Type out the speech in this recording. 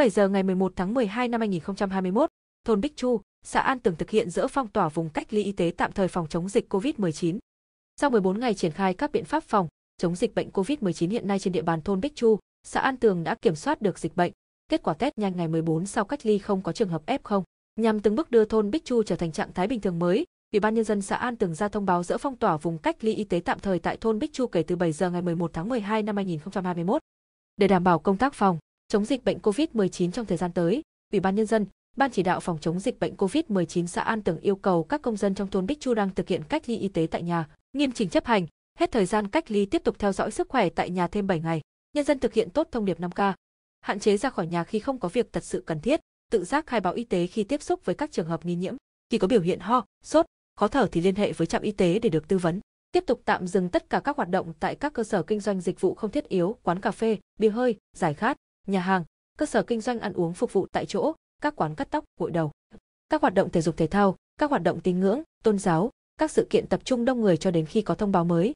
7 giờ ngày 11 tháng 12 năm 2021, thôn Bích Chu, xã An Tường thực hiện dỡ phong tỏa vùng cách ly y tế tạm thời phòng chống dịch COVID-19. Sau 14 ngày triển khai các biện pháp phòng chống dịch bệnh COVID-19 hiện nay trên địa bàn thôn Bích Chu, xã An Tường đã kiểm soát được dịch bệnh. Kết quả test nhanh ngày 14 sau cách ly không có trường hợp F0, nhằm từng bước đưa thôn Bích Chu trở thành trạng thái bình thường mới. Ủy ban nhân dân xã An Tường ra thông báo dỡ phong tỏa vùng cách ly y tế tạm thời tại thôn Bích Chu kể từ 7 giờ ngày 11 tháng 12 năm 2021. Để đảm bảo công tác phòng chống dịch bệnh COVID-19 trong thời gian tới, Ủy ban nhân dân, Ban chỉ đạo phòng chống dịch bệnh COVID-19 xã An Tường yêu cầu các công dân trong thôn Bích Chu đang thực hiện cách ly y tế tại nhà, nghiêm chỉnh chấp hành, hết thời gian cách ly tiếp tục theo dõi sức khỏe tại nhà thêm 7 ngày. Nhân dân thực hiện tốt thông điệp 5K, hạn chế ra khỏi nhà khi không có việc thật sự cần thiết, tự giác khai báo y tế khi tiếp xúc với các trường hợp nghi nhiễm, khi có biểu hiện ho, sốt, khó thở thì liên hệ với trạm y tế để được tư vấn. Tiếp tục tạm dừng tất cả các hoạt động tại các cơ sở kinh doanh dịch vụ không thiết yếu, quán cà phê, bia hơi, giải khát, nhà hàng, cơ sở kinh doanh ăn uống phục vụ tại chỗ, các quán cắt tóc, gội đầu. Các hoạt động thể dục thể thao, các hoạt động tín ngưỡng, tôn giáo, các sự kiện tập trung đông người cho đến khi có thông báo mới,